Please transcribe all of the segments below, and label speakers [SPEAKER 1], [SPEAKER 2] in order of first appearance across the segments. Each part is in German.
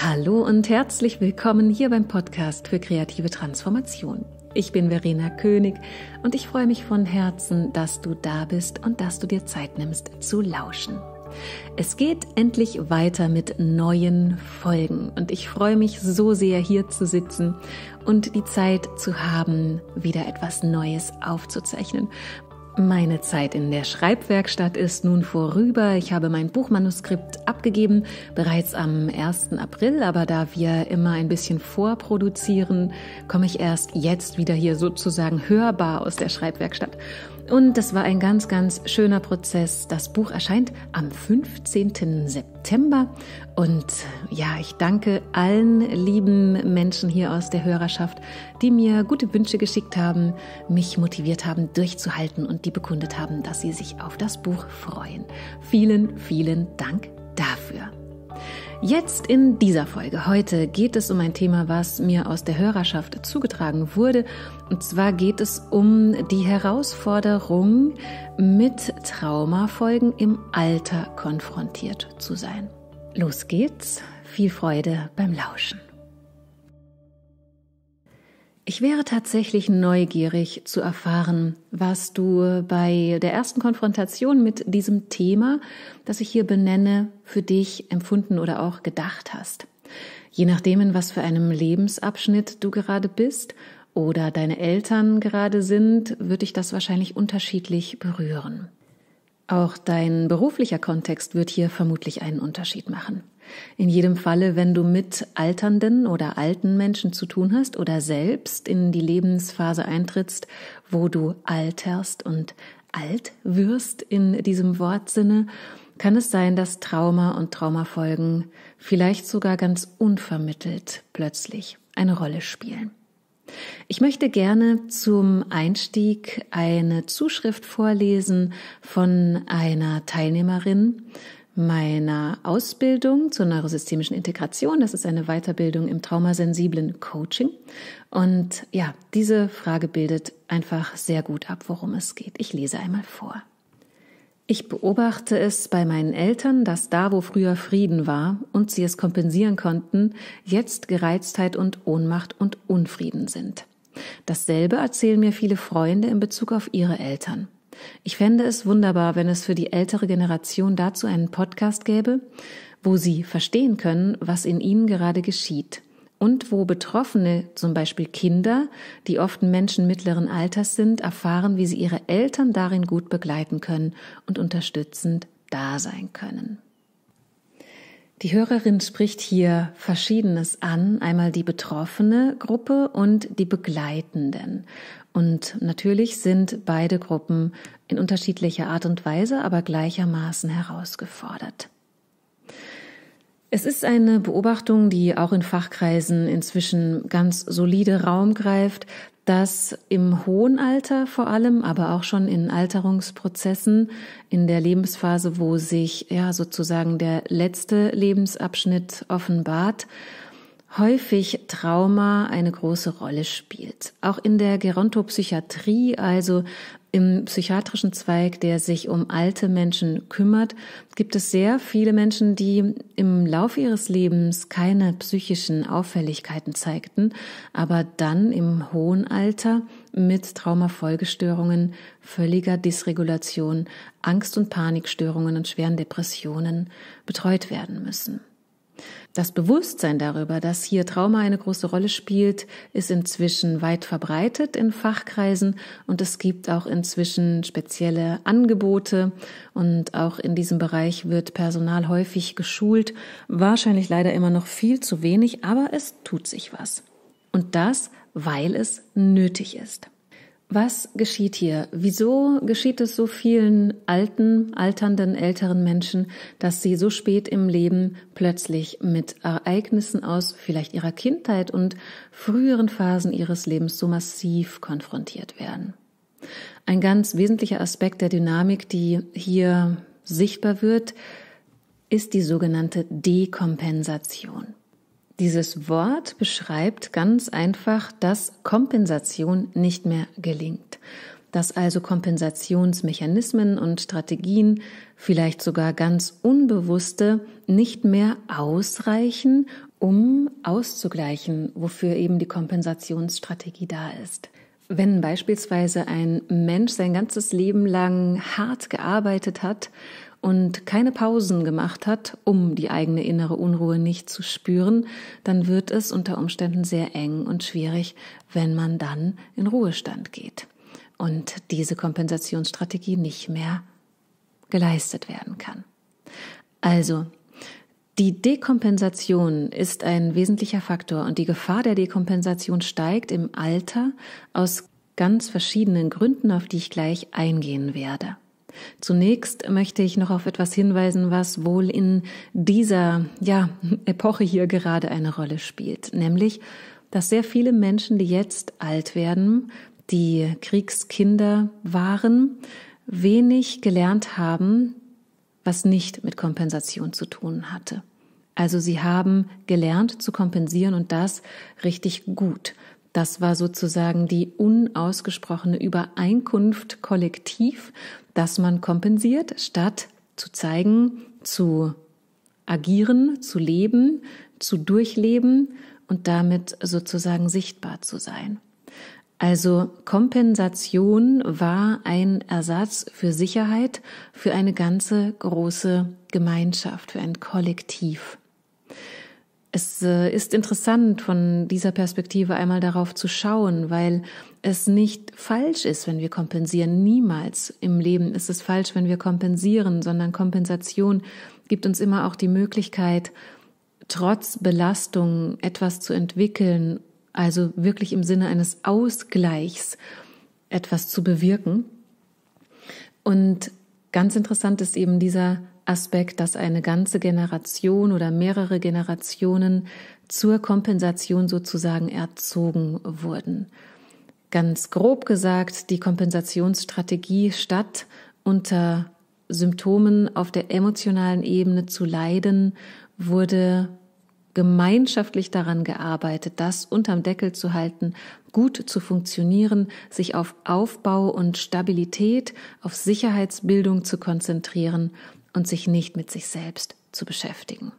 [SPEAKER 1] Hallo und herzlich willkommen hier beim Podcast für kreative Transformation. Ich bin Verena König und ich freue mich von Herzen, dass du da bist und dass du dir Zeit nimmst zu lauschen. Es geht endlich weiter mit neuen Folgen und ich freue mich so sehr hier zu sitzen und die Zeit zu haben, wieder etwas Neues aufzuzeichnen. Meine Zeit in der Schreibwerkstatt ist nun vorüber. Ich habe mein Buchmanuskript abgegeben, bereits am 1. April, aber da wir immer ein bisschen vorproduzieren, komme ich erst jetzt wieder hier sozusagen hörbar aus der Schreibwerkstatt. Und das war ein ganz, ganz schöner Prozess. Das Buch erscheint am 15. September. Und ja, ich danke allen lieben Menschen hier aus der Hörerschaft, die mir gute Wünsche geschickt haben, mich motiviert haben, durchzuhalten und die bekundet haben, dass sie sich auf das Buch freuen. Vielen, vielen Dank dafür. Jetzt in dieser Folge heute geht es um ein Thema, was mir aus der Hörerschaft zugetragen wurde. Und zwar geht es um die Herausforderung, mit Traumafolgen im Alter konfrontiert zu sein. Los geht's, viel Freude beim Lauschen. Ich wäre tatsächlich neugierig zu erfahren, was du bei der ersten Konfrontation mit diesem Thema, das ich hier benenne, für dich empfunden oder auch gedacht hast. Je nachdem, in was für einem Lebensabschnitt du gerade bist oder deine Eltern gerade sind, würde dich das wahrscheinlich unterschiedlich berühren. Auch dein beruflicher Kontext wird hier vermutlich einen Unterschied machen. In jedem Falle, wenn du mit alternden oder alten Menschen zu tun hast oder selbst in die Lebensphase eintrittst, wo du alterst und alt wirst in diesem Wortsinne, kann es sein, dass Trauma und Traumafolgen vielleicht sogar ganz unvermittelt plötzlich eine Rolle spielen. Ich möchte gerne zum Einstieg eine Zuschrift vorlesen von einer Teilnehmerin, meiner Ausbildung zur neurosystemischen Integration. Das ist eine Weiterbildung im traumasensiblen Coaching. Und ja, diese Frage bildet einfach sehr gut ab, worum es geht. Ich lese einmal vor. Ich beobachte es bei meinen Eltern, dass da, wo früher Frieden war und sie es kompensieren konnten, jetzt Gereiztheit und Ohnmacht und Unfrieden sind. Dasselbe erzählen mir viele Freunde in Bezug auf ihre Eltern. Ich fände es wunderbar, wenn es für die ältere Generation dazu einen Podcast gäbe, wo sie verstehen können, was in ihnen gerade geschieht und wo Betroffene, zum Beispiel Kinder, die oft Menschen mittleren Alters sind, erfahren, wie sie ihre Eltern darin gut begleiten können und unterstützend da sein können. Die Hörerin spricht hier Verschiedenes an, einmal die betroffene Gruppe und die Begleitenden. Und natürlich sind beide Gruppen in unterschiedlicher Art und Weise, aber gleichermaßen herausgefordert. Es ist eine Beobachtung, die auch in Fachkreisen inzwischen ganz solide Raum greift, dass im hohen Alter vor allem, aber auch schon in Alterungsprozessen, in der Lebensphase, wo sich ja sozusagen der letzte Lebensabschnitt offenbart, häufig Trauma eine große Rolle spielt. Auch in der Gerontopsychiatrie, also im psychiatrischen Zweig, der sich um alte Menschen kümmert, gibt es sehr viele Menschen, die im Laufe ihres Lebens keine psychischen Auffälligkeiten zeigten, aber dann im hohen Alter mit Traumafolgestörungen, völliger Dysregulation, Angst- und Panikstörungen und schweren Depressionen betreut werden müssen. Das Bewusstsein darüber, dass hier Trauma eine große Rolle spielt, ist inzwischen weit verbreitet in Fachkreisen und es gibt auch inzwischen spezielle Angebote und auch in diesem Bereich wird Personal häufig geschult, wahrscheinlich leider immer noch viel zu wenig, aber es tut sich was. Und das, weil es nötig ist. Was geschieht hier? Wieso geschieht es so vielen alten, alternden, älteren Menschen, dass sie so spät im Leben plötzlich mit Ereignissen aus vielleicht ihrer Kindheit und früheren Phasen ihres Lebens so massiv konfrontiert werden? Ein ganz wesentlicher Aspekt der Dynamik, die hier sichtbar wird, ist die sogenannte Dekompensation. Dieses Wort beschreibt ganz einfach, dass Kompensation nicht mehr gelingt, dass also Kompensationsmechanismen und Strategien, vielleicht sogar ganz unbewusste, nicht mehr ausreichen, um auszugleichen, wofür eben die Kompensationsstrategie da ist. Wenn beispielsweise ein Mensch sein ganzes Leben lang hart gearbeitet hat, und keine Pausen gemacht hat, um die eigene innere Unruhe nicht zu spüren, dann wird es unter Umständen sehr eng und schwierig, wenn man dann in Ruhestand geht und diese Kompensationsstrategie nicht mehr geleistet werden kann. Also, die Dekompensation ist ein wesentlicher Faktor und die Gefahr der Dekompensation steigt im Alter aus ganz verschiedenen Gründen, auf die ich gleich eingehen werde. Zunächst möchte ich noch auf etwas hinweisen, was wohl in dieser ja, Epoche hier gerade eine Rolle spielt, nämlich, dass sehr viele Menschen, die jetzt alt werden, die Kriegskinder waren, wenig gelernt haben, was nicht mit Kompensation zu tun hatte. Also sie haben gelernt zu kompensieren und das richtig gut. Das war sozusagen die unausgesprochene Übereinkunft kollektiv, dass man kompensiert, statt zu zeigen, zu agieren, zu leben, zu durchleben und damit sozusagen sichtbar zu sein. Also Kompensation war ein Ersatz für Sicherheit für eine ganze große Gemeinschaft, für ein Kollektiv es äh, ist interessant, von dieser Perspektive einmal darauf zu schauen, weil es nicht falsch ist, wenn wir kompensieren. Niemals im Leben ist es falsch, wenn wir kompensieren, sondern Kompensation gibt uns immer auch die Möglichkeit, trotz Belastung etwas zu entwickeln, also wirklich im Sinne eines Ausgleichs etwas zu bewirken. Und ganz interessant ist eben dieser Aspekt, dass eine ganze Generation oder mehrere Generationen zur Kompensation sozusagen erzogen wurden. Ganz grob gesagt, die Kompensationsstrategie statt unter Symptomen auf der emotionalen Ebene zu leiden, wurde gemeinschaftlich daran gearbeitet, das unterm Deckel zu halten, gut zu funktionieren, sich auf Aufbau und Stabilität, auf Sicherheitsbildung zu konzentrieren und sich nicht mit sich selbst zu beschäftigen.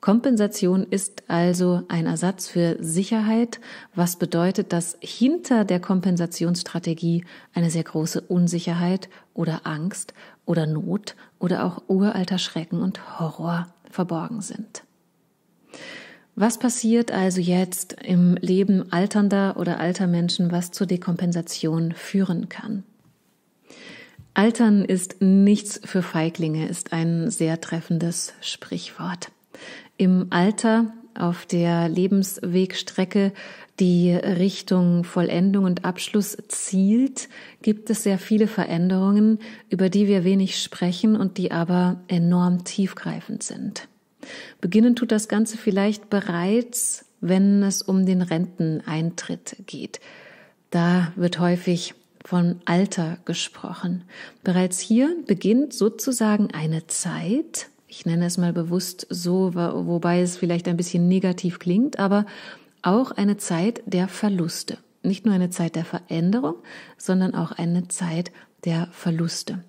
[SPEAKER 1] Kompensation ist also ein Ersatz für Sicherheit, was bedeutet, dass hinter der Kompensationsstrategie eine sehr große Unsicherheit oder Angst oder Not oder auch uralter Schrecken und Horror verborgen sind. Was passiert also jetzt im Leben alternder oder alter Menschen, was zur Dekompensation führen kann? Altern ist nichts für Feiglinge, ist ein sehr treffendes Sprichwort. Im Alter auf der Lebenswegstrecke die Richtung Vollendung und Abschluss zielt, gibt es sehr viele Veränderungen, über die wir wenig sprechen und die aber enorm tiefgreifend sind. Beginnen tut das Ganze vielleicht bereits, wenn es um den Renteneintritt geht. Da wird häufig von Alter gesprochen. Bereits hier beginnt sozusagen eine Zeit, ich nenne es mal bewusst so, wobei es vielleicht ein bisschen negativ klingt, aber auch eine Zeit der Verluste. Nicht nur eine Zeit der Veränderung, sondern auch eine Zeit der Verluste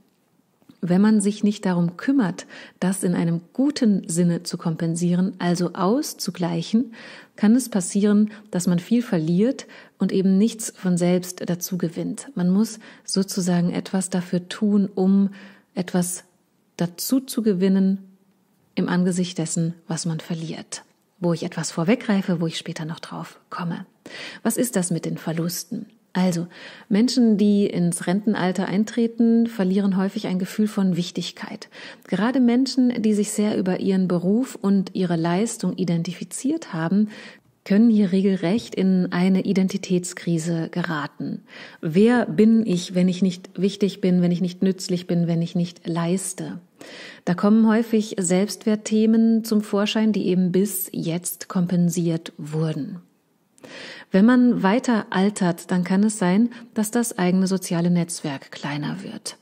[SPEAKER 1] wenn man sich nicht darum kümmert, das in einem guten Sinne zu kompensieren, also auszugleichen, kann es passieren, dass man viel verliert und eben nichts von selbst dazu gewinnt. Man muss sozusagen etwas dafür tun, um etwas dazu zu gewinnen im Angesicht dessen, was man verliert. Wo ich etwas vorweggreife, wo ich später noch drauf komme. Was ist das mit den Verlusten? Also, Menschen, die ins Rentenalter eintreten, verlieren häufig ein Gefühl von Wichtigkeit. Gerade Menschen, die sich sehr über ihren Beruf und ihre Leistung identifiziert haben, können hier regelrecht in eine Identitätskrise geraten. Wer bin ich, wenn ich nicht wichtig bin, wenn ich nicht nützlich bin, wenn ich nicht leiste? Da kommen häufig Selbstwertthemen zum Vorschein, die eben bis jetzt kompensiert wurden. Wenn man weiter altert, dann kann es sein, dass das eigene soziale Netzwerk kleiner wird.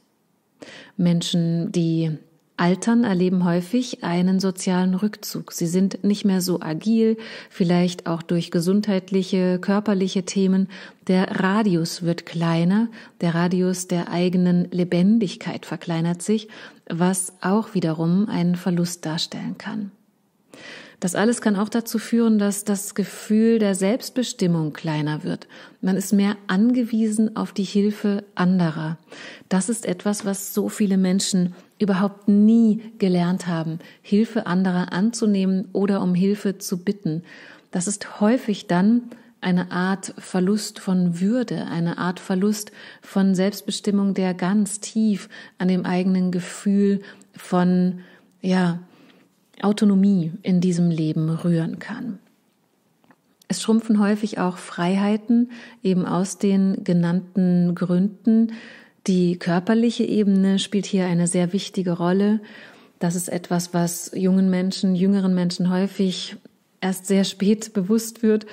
[SPEAKER 1] Menschen, die altern, erleben häufig einen sozialen Rückzug. Sie sind nicht mehr so agil, vielleicht auch durch gesundheitliche, körperliche Themen. Der Radius wird kleiner, der Radius der eigenen Lebendigkeit verkleinert sich, was auch wiederum einen Verlust darstellen kann. Das alles kann auch dazu führen, dass das Gefühl der Selbstbestimmung kleiner wird. Man ist mehr angewiesen auf die Hilfe anderer. Das ist etwas, was so viele Menschen überhaupt nie gelernt haben, Hilfe anderer anzunehmen oder um Hilfe zu bitten. Das ist häufig dann eine Art Verlust von Würde, eine Art Verlust von Selbstbestimmung, der ganz tief an dem eigenen Gefühl von, ja, Autonomie in diesem Leben rühren kann. Es schrumpfen häufig auch Freiheiten eben aus den genannten Gründen. Die körperliche Ebene spielt hier eine sehr wichtige Rolle. Das ist etwas, was jungen Menschen, jüngeren Menschen häufig erst sehr spät bewusst wird,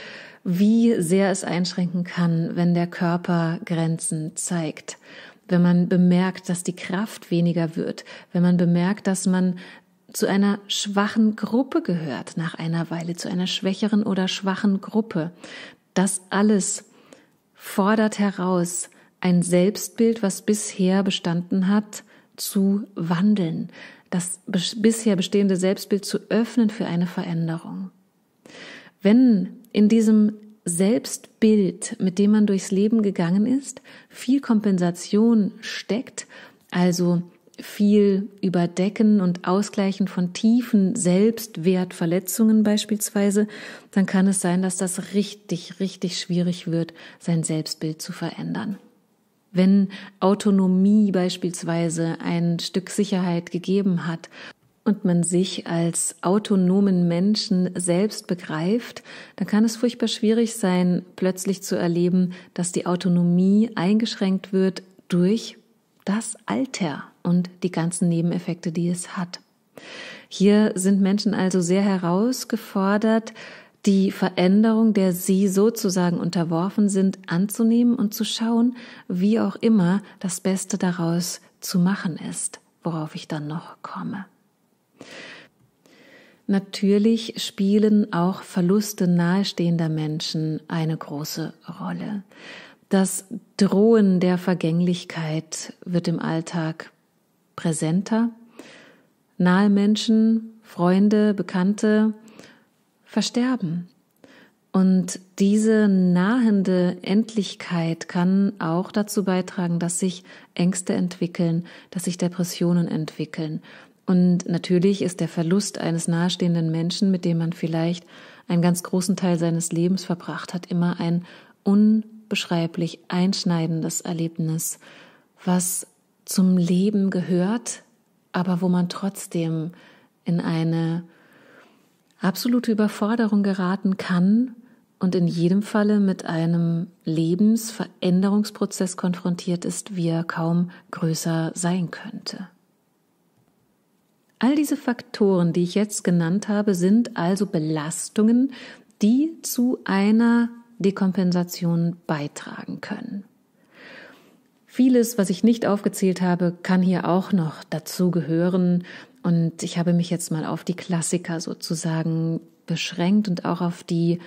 [SPEAKER 1] wie sehr es einschränken kann, wenn der Körper Grenzen zeigt wenn man bemerkt, dass die Kraft weniger wird, wenn man bemerkt, dass man zu einer schwachen Gruppe gehört, nach einer Weile zu einer schwächeren oder schwachen Gruppe. Das alles fordert heraus, ein Selbstbild, was bisher bestanden hat, zu wandeln, das bisher bestehende Selbstbild zu öffnen für eine Veränderung. Wenn in diesem Selbstbild, mit dem man durchs Leben gegangen ist, viel Kompensation steckt, also viel Überdecken und Ausgleichen von tiefen Selbstwertverletzungen beispielsweise, dann kann es sein, dass das richtig, richtig schwierig wird, sein Selbstbild zu verändern. Wenn Autonomie beispielsweise ein Stück Sicherheit gegeben hat und man sich als autonomen Menschen selbst begreift, dann kann es furchtbar schwierig sein, plötzlich zu erleben, dass die Autonomie eingeschränkt wird durch das Alter und die ganzen Nebeneffekte, die es hat. Hier sind Menschen also sehr herausgefordert, die Veränderung, der sie sozusagen unterworfen sind, anzunehmen und zu schauen, wie auch immer das Beste daraus zu machen ist, worauf ich dann noch komme. Natürlich spielen auch Verluste nahestehender Menschen eine große Rolle. Das Drohen der Vergänglichkeit wird im Alltag präsenter. Nahe Menschen, Freunde, Bekannte versterben. Und diese nahende Endlichkeit kann auch dazu beitragen, dass sich Ängste entwickeln, dass sich Depressionen entwickeln. Und natürlich ist der Verlust eines nahestehenden Menschen, mit dem man vielleicht einen ganz großen Teil seines Lebens verbracht hat, immer ein unbeschreiblich einschneidendes Erlebnis, was zum Leben gehört, aber wo man trotzdem in eine absolute Überforderung geraten kann und in jedem Falle mit einem Lebensveränderungsprozess konfrontiert ist, wie er kaum größer sein könnte. All diese Faktoren, die ich jetzt genannt habe, sind also Belastungen, die zu einer Dekompensation beitragen können. Vieles, was ich nicht aufgezählt habe, kann hier auch noch dazu gehören. Und ich habe mich jetzt mal auf die Klassiker sozusagen beschränkt und auch auf die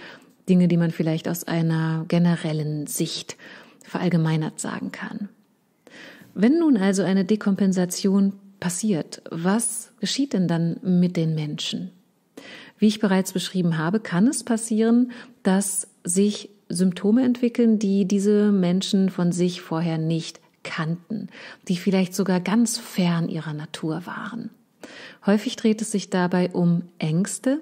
[SPEAKER 1] Dinge, die man vielleicht aus einer generellen Sicht verallgemeinert sagen kann. Wenn nun also eine Dekompensation passiert, was geschieht denn dann mit den Menschen? Wie ich bereits beschrieben habe, kann es passieren, dass sich Symptome entwickeln, die diese Menschen von sich vorher nicht kannten, die vielleicht sogar ganz fern ihrer Natur waren. Häufig dreht es sich dabei um Ängste.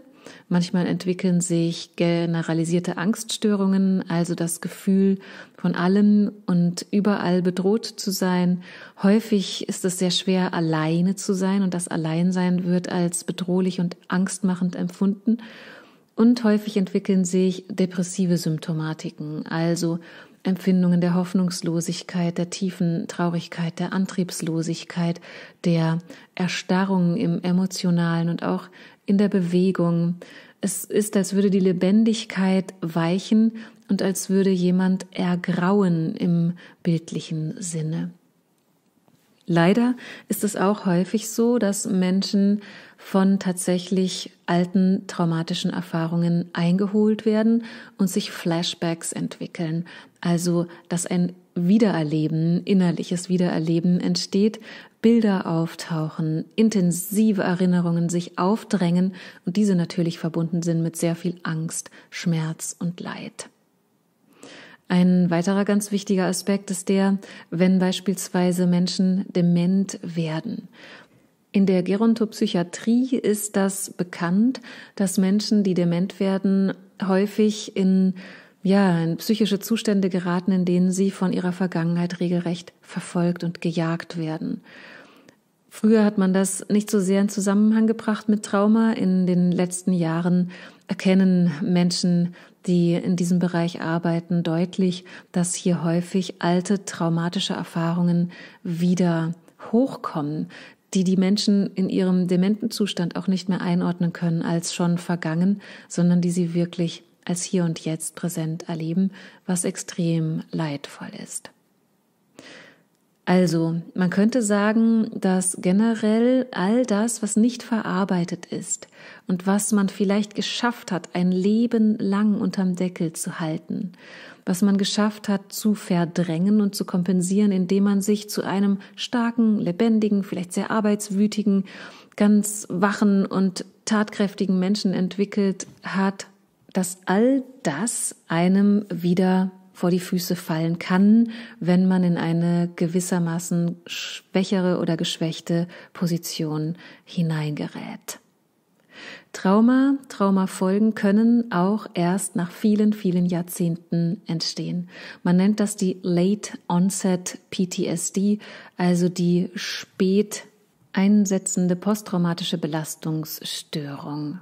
[SPEAKER 1] Manchmal entwickeln sich generalisierte Angststörungen, also das Gefühl, von allem und überall bedroht zu sein. Häufig ist es sehr schwer, alleine zu sein und das Alleinsein wird als bedrohlich und angstmachend empfunden. Und häufig entwickeln sich depressive Symptomatiken, also Empfindungen der Hoffnungslosigkeit, der tiefen Traurigkeit, der Antriebslosigkeit, der Erstarrung im emotionalen und auch in der Bewegung. Es ist, als würde die Lebendigkeit weichen und als würde jemand ergrauen im bildlichen Sinne. Leider ist es auch häufig so, dass Menschen von tatsächlich alten traumatischen Erfahrungen eingeholt werden und sich Flashbacks entwickeln. Also, dass ein Wiedererleben, innerliches Wiedererleben entsteht, Bilder auftauchen, intensive Erinnerungen sich aufdrängen und diese natürlich verbunden sind mit sehr viel Angst, Schmerz und Leid. Ein weiterer ganz wichtiger Aspekt ist der, wenn beispielsweise Menschen dement werden. In der Gerontopsychiatrie ist das bekannt, dass Menschen, die dement werden, häufig in ja, in psychische Zustände geraten, in denen sie von ihrer Vergangenheit regelrecht verfolgt und gejagt werden. Früher hat man das nicht so sehr in Zusammenhang gebracht mit Trauma. In den letzten Jahren erkennen Menschen die in diesem Bereich arbeiten, deutlich, dass hier häufig alte traumatische Erfahrungen wieder hochkommen, die die Menschen in ihrem dementen Zustand auch nicht mehr einordnen können als schon vergangen, sondern die sie wirklich als hier und jetzt präsent erleben, was extrem leidvoll ist. Also, man könnte sagen, dass generell all das, was nicht verarbeitet ist und was man vielleicht geschafft hat, ein Leben lang unterm Deckel zu halten, was man geschafft hat zu verdrängen und zu kompensieren, indem man sich zu einem starken, lebendigen, vielleicht sehr arbeitswütigen, ganz wachen und tatkräftigen Menschen entwickelt hat, dass all das einem wieder vor die Füße fallen kann, wenn man in eine gewissermaßen schwächere oder geschwächte Position hineingerät. Trauma, Traumafolgen können auch erst nach vielen, vielen Jahrzehnten entstehen. Man nennt das die Late Onset PTSD, also die spät einsetzende posttraumatische Belastungsstörung.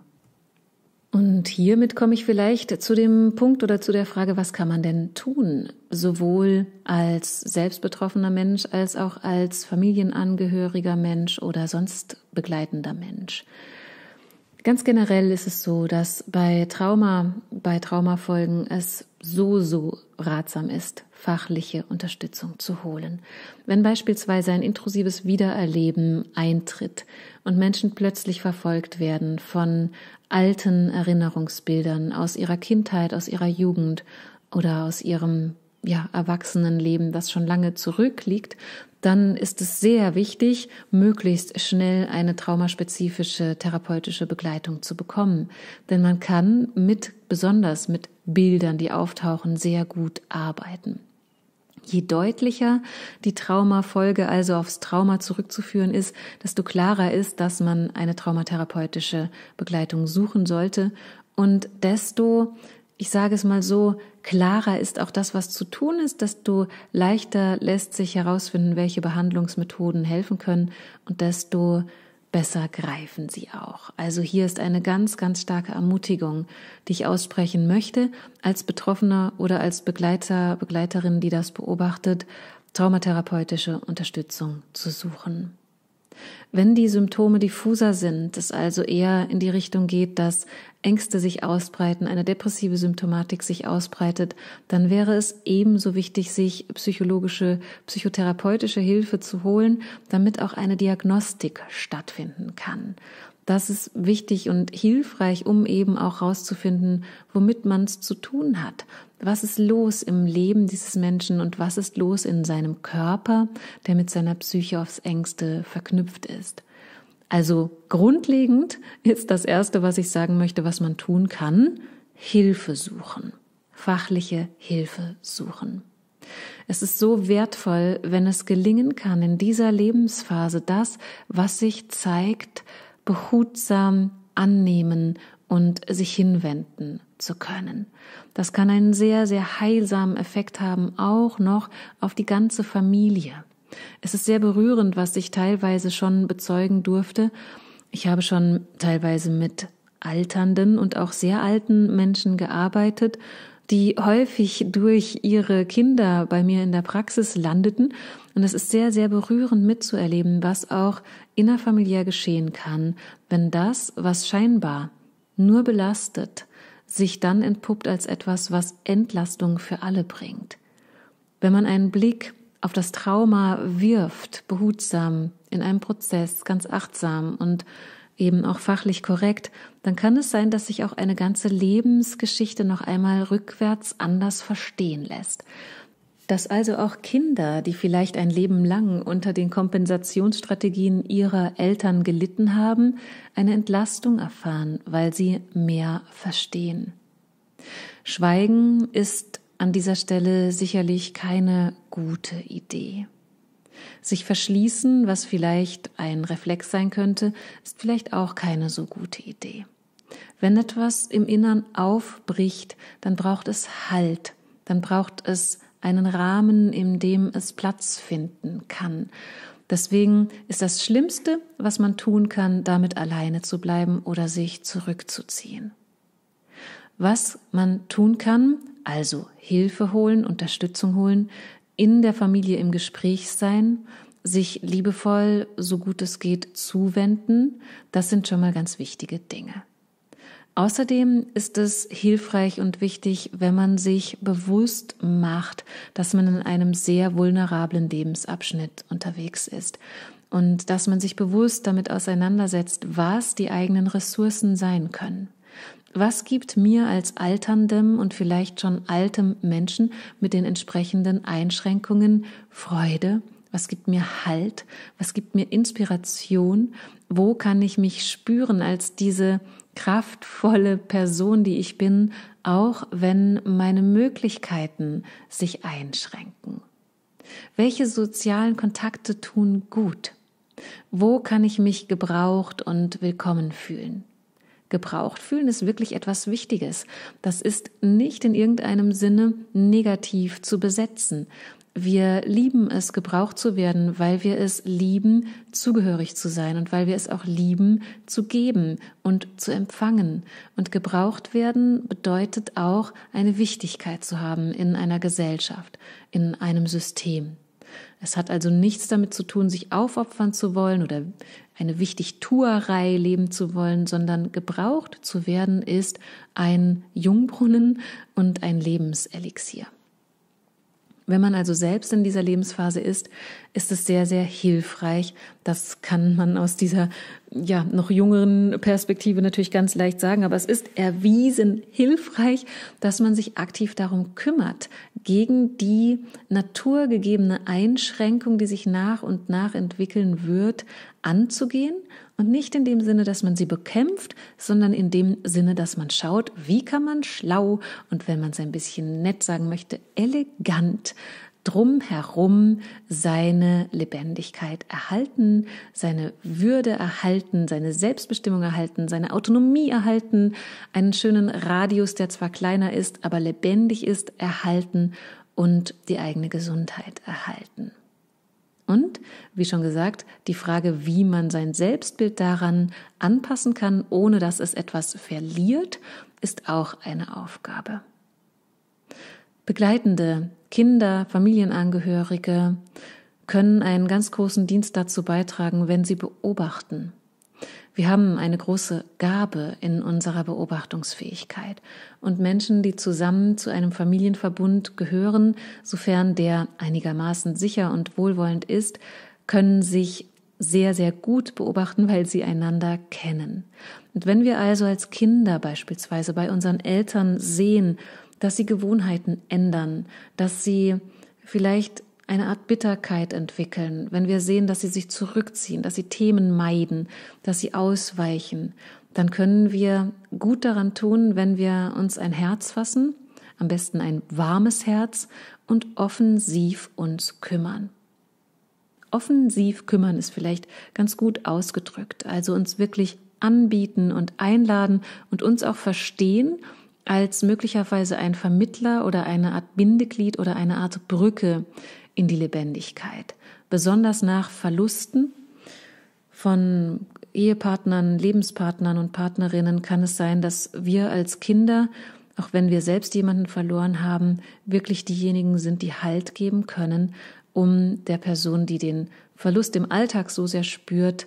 [SPEAKER 1] Und hiermit komme ich vielleicht zu dem Punkt oder zu der Frage, was kann man denn tun? Sowohl als selbstbetroffener Mensch als auch als familienangehöriger Mensch oder sonst begleitender Mensch. Ganz generell ist es so, dass bei Trauma, bei Traumafolgen es so, so ratsam ist, fachliche Unterstützung zu holen. Wenn beispielsweise ein intrusives Wiedererleben eintritt und Menschen plötzlich verfolgt werden von alten Erinnerungsbildern aus ihrer Kindheit, aus ihrer Jugend oder aus ihrem ja, Erwachsenenleben, das schon lange zurückliegt, dann ist es sehr wichtig, möglichst schnell eine traumaspezifische therapeutische Begleitung zu bekommen. Denn man kann mit, besonders mit Bildern, die auftauchen, sehr gut arbeiten. Je deutlicher die Traumafolge also aufs Trauma zurückzuführen ist, desto klarer ist, dass man eine traumatherapeutische Begleitung suchen sollte und desto ich sage es mal so, klarer ist auch das, was zu tun ist, desto leichter lässt sich herausfinden, welche Behandlungsmethoden helfen können und desto besser greifen sie auch. Also hier ist eine ganz, ganz starke Ermutigung, die ich aussprechen möchte als Betroffener oder als Begleiter, Begleiterin, die das beobachtet, traumatherapeutische Unterstützung zu suchen. Wenn die Symptome diffuser sind, es also eher in die Richtung geht, dass Ängste sich ausbreiten, eine depressive Symptomatik sich ausbreitet, dann wäre es ebenso wichtig, sich psychologische, psychotherapeutische Hilfe zu holen, damit auch eine Diagnostik stattfinden kann. Das ist wichtig und hilfreich, um eben auch herauszufinden, womit man es zu tun hat. Was ist los im Leben dieses Menschen und was ist los in seinem Körper, der mit seiner Psyche aufs Ängste verknüpft ist. Also grundlegend ist das Erste, was ich sagen möchte, was man tun kann, Hilfe suchen, fachliche Hilfe suchen. Es ist so wertvoll, wenn es gelingen kann, in dieser Lebensphase das, was sich zeigt, behutsam annehmen und sich hinwenden zu können. Das kann einen sehr, sehr heilsamen Effekt haben, auch noch auf die ganze Familie. Es ist sehr berührend, was ich teilweise schon bezeugen durfte. Ich habe schon teilweise mit alternden und auch sehr alten Menschen gearbeitet die häufig durch ihre Kinder bei mir in der Praxis landeten. Und es ist sehr, sehr berührend mitzuerleben, was auch innerfamiliär geschehen kann, wenn das, was scheinbar nur belastet, sich dann entpuppt als etwas, was Entlastung für alle bringt. Wenn man einen Blick auf das Trauma wirft, behutsam, in einem Prozess, ganz achtsam und eben auch fachlich korrekt, dann kann es sein, dass sich auch eine ganze Lebensgeschichte noch einmal rückwärts anders verstehen lässt. Dass also auch Kinder, die vielleicht ein Leben lang unter den Kompensationsstrategien ihrer Eltern gelitten haben, eine Entlastung erfahren, weil sie mehr verstehen. Schweigen ist an dieser Stelle sicherlich keine gute Idee. Sich verschließen, was vielleicht ein Reflex sein könnte, ist vielleicht auch keine so gute Idee. Wenn etwas im Innern aufbricht, dann braucht es Halt, dann braucht es einen Rahmen, in dem es Platz finden kann. Deswegen ist das Schlimmste, was man tun kann, damit alleine zu bleiben oder sich zurückzuziehen. Was man tun kann, also Hilfe holen, Unterstützung holen, in der Familie im Gespräch sein, sich liebevoll, so gut es geht, zuwenden, das sind schon mal ganz wichtige Dinge. Außerdem ist es hilfreich und wichtig, wenn man sich bewusst macht, dass man in einem sehr vulnerablen Lebensabschnitt unterwegs ist und dass man sich bewusst damit auseinandersetzt, was die eigenen Ressourcen sein können. Was gibt mir als alterndem und vielleicht schon altem Menschen mit den entsprechenden Einschränkungen Freude? Was gibt mir Halt? Was gibt mir Inspiration? Wo kann ich mich spüren als diese kraftvolle Person, die ich bin, auch wenn meine Möglichkeiten sich einschränken? Welche sozialen Kontakte tun gut? Wo kann ich mich gebraucht und willkommen fühlen? gebraucht fühlen ist wirklich etwas Wichtiges. Das ist nicht in irgendeinem Sinne negativ zu besetzen. Wir lieben es, gebraucht zu werden, weil wir es lieben, zugehörig zu sein und weil wir es auch lieben, zu geben und zu empfangen. Und gebraucht werden bedeutet auch, eine Wichtigkeit zu haben in einer Gesellschaft, in einem System. Es hat also nichts damit zu tun, sich aufopfern zu wollen oder eine Wichtigtuerei leben zu wollen, sondern gebraucht zu werden ist ein Jungbrunnen und ein Lebenselixier. Wenn man also selbst in dieser Lebensphase ist, ist es sehr, sehr hilfreich. Das kann man aus dieser ja noch jüngeren Perspektive natürlich ganz leicht sagen, aber es ist erwiesen hilfreich, dass man sich aktiv darum kümmert, gegen die naturgegebene Einschränkung, die sich nach und nach entwickeln wird, anzugehen und nicht in dem Sinne, dass man sie bekämpft, sondern in dem Sinne, dass man schaut, wie kann man schlau und wenn man es ein bisschen nett sagen möchte, elegant drumherum seine Lebendigkeit erhalten, seine Würde erhalten, seine Selbstbestimmung erhalten, seine Autonomie erhalten, einen schönen Radius, der zwar kleiner ist, aber lebendig ist, erhalten und die eigene Gesundheit erhalten. Und, wie schon gesagt, die Frage, wie man sein Selbstbild daran anpassen kann, ohne dass es etwas verliert, ist auch eine Aufgabe. Begleitende Kinder, Familienangehörige können einen ganz großen Dienst dazu beitragen, wenn sie beobachten, wir haben eine große Gabe in unserer Beobachtungsfähigkeit. Und Menschen, die zusammen zu einem Familienverbund gehören, sofern der einigermaßen sicher und wohlwollend ist, können sich sehr, sehr gut beobachten, weil sie einander kennen. Und wenn wir also als Kinder beispielsweise bei unseren Eltern sehen, dass sie Gewohnheiten ändern, dass sie vielleicht eine Art Bitterkeit entwickeln, wenn wir sehen, dass sie sich zurückziehen, dass sie Themen meiden, dass sie ausweichen, dann können wir gut daran tun, wenn wir uns ein Herz fassen, am besten ein warmes Herz und offensiv uns kümmern. Offensiv kümmern ist vielleicht ganz gut ausgedrückt, also uns wirklich anbieten und einladen und uns auch verstehen als möglicherweise ein Vermittler oder eine Art Bindeglied oder eine Art Brücke in die Lebendigkeit. Besonders nach Verlusten von Ehepartnern, Lebenspartnern und Partnerinnen kann es sein, dass wir als Kinder, auch wenn wir selbst jemanden verloren haben, wirklich diejenigen sind, die Halt geben können, um der Person, die den Verlust im Alltag so sehr spürt,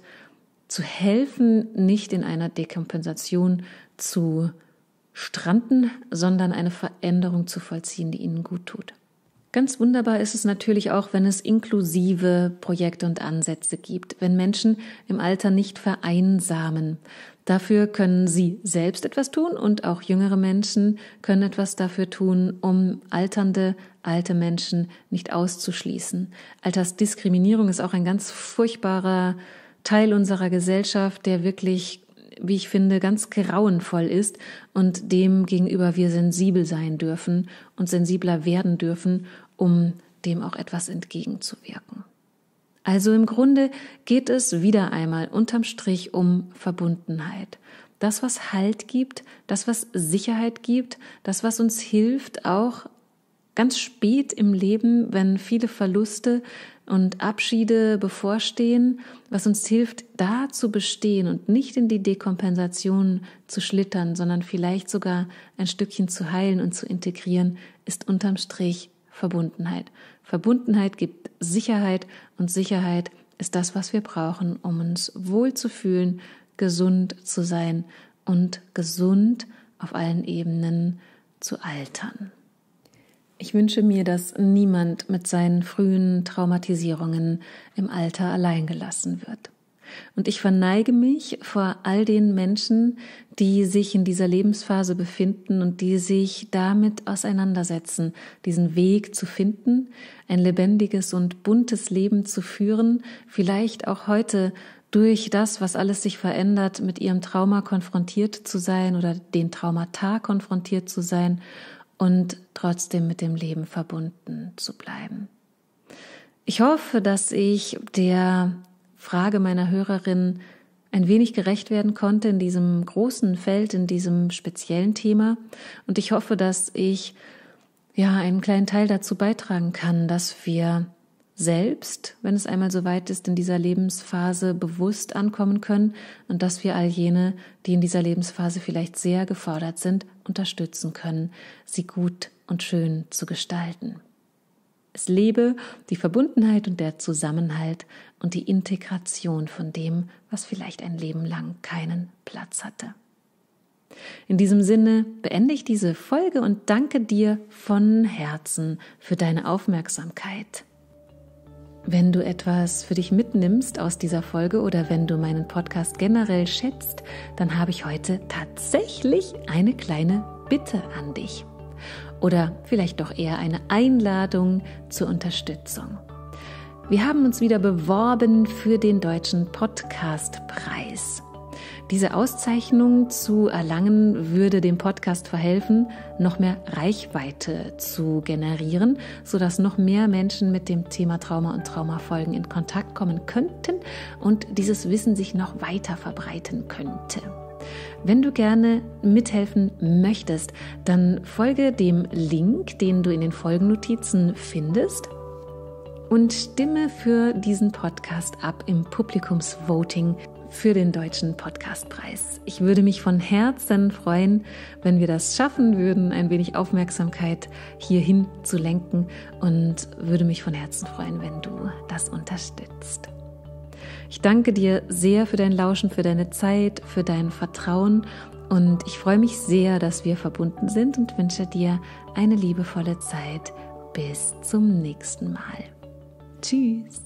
[SPEAKER 1] zu helfen, nicht in einer Dekompensation zu stranden, sondern eine Veränderung zu vollziehen, die ihnen gut tut. Ganz wunderbar ist es natürlich auch, wenn es inklusive Projekte und Ansätze gibt, wenn Menschen im Alter nicht vereinsamen. Dafür können sie selbst etwas tun und auch jüngere Menschen können etwas dafür tun, um alternde, alte Menschen nicht auszuschließen. Altersdiskriminierung ist auch ein ganz furchtbarer Teil unserer Gesellschaft, der wirklich wie ich finde, ganz grauenvoll ist und dem gegenüber wir sensibel sein dürfen und sensibler werden dürfen um dem auch etwas entgegenzuwirken. Also im Grunde geht es wieder einmal unterm Strich um Verbundenheit. Das, was Halt gibt, das, was Sicherheit gibt, das, was uns hilft, auch ganz spät im Leben, wenn viele Verluste und Abschiede bevorstehen, was uns hilft, da zu bestehen und nicht in die Dekompensation zu schlittern, sondern vielleicht sogar ein Stückchen zu heilen und zu integrieren, ist unterm Strich Verbundenheit. Verbundenheit gibt Sicherheit und Sicherheit ist das, was wir brauchen, um uns wohlzufühlen, gesund zu sein und gesund auf allen Ebenen zu altern. Ich wünsche mir, dass niemand mit seinen frühen Traumatisierungen im Alter allein gelassen wird. Und ich verneige mich vor all den Menschen, die sich in dieser Lebensphase befinden und die sich damit auseinandersetzen, diesen Weg zu finden, ein lebendiges und buntes Leben zu führen, vielleicht auch heute durch das, was alles sich verändert, mit ihrem Trauma konfrontiert zu sein oder den Traumata konfrontiert zu sein und trotzdem mit dem Leben verbunden zu bleiben. Ich hoffe, dass ich der Frage meiner Hörerin ein wenig gerecht werden konnte in diesem großen Feld, in diesem speziellen Thema. Und ich hoffe, dass ich ja einen kleinen Teil dazu beitragen kann, dass wir selbst, wenn es einmal soweit ist, in dieser Lebensphase bewusst ankommen können und dass wir all jene, die in dieser Lebensphase vielleicht sehr gefordert sind, unterstützen können, sie gut und schön zu gestalten. Es lebe die Verbundenheit und der Zusammenhalt und die Integration von dem, was vielleicht ein Leben lang keinen Platz hatte. In diesem Sinne beende ich diese Folge und danke dir von Herzen für deine Aufmerksamkeit. Wenn du etwas für dich mitnimmst aus dieser Folge oder wenn du meinen Podcast generell schätzt, dann habe ich heute tatsächlich eine kleine Bitte an dich oder vielleicht doch eher eine Einladung zur Unterstützung. Wir haben uns wieder beworben für den Deutschen Podcastpreis. Diese Auszeichnung zu erlangen würde dem Podcast verhelfen, noch mehr Reichweite zu generieren, sodass noch mehr Menschen mit dem Thema Trauma und Traumafolgen in Kontakt kommen könnten und dieses Wissen sich noch weiter verbreiten könnte. Wenn du gerne mithelfen möchtest, dann folge dem Link, den du in den Folgennotizen findest und stimme für diesen Podcast ab im Publikumsvoting für den Deutschen Podcastpreis. Ich würde mich von Herzen freuen, wenn wir das schaffen würden, ein wenig Aufmerksamkeit hierhin zu lenken und würde mich von Herzen freuen, wenn du das unterstützt. Ich danke dir sehr für dein Lauschen, für deine Zeit, für dein Vertrauen und ich freue mich sehr, dass wir verbunden sind und wünsche dir eine liebevolle Zeit. Bis zum nächsten Mal. Tschüss.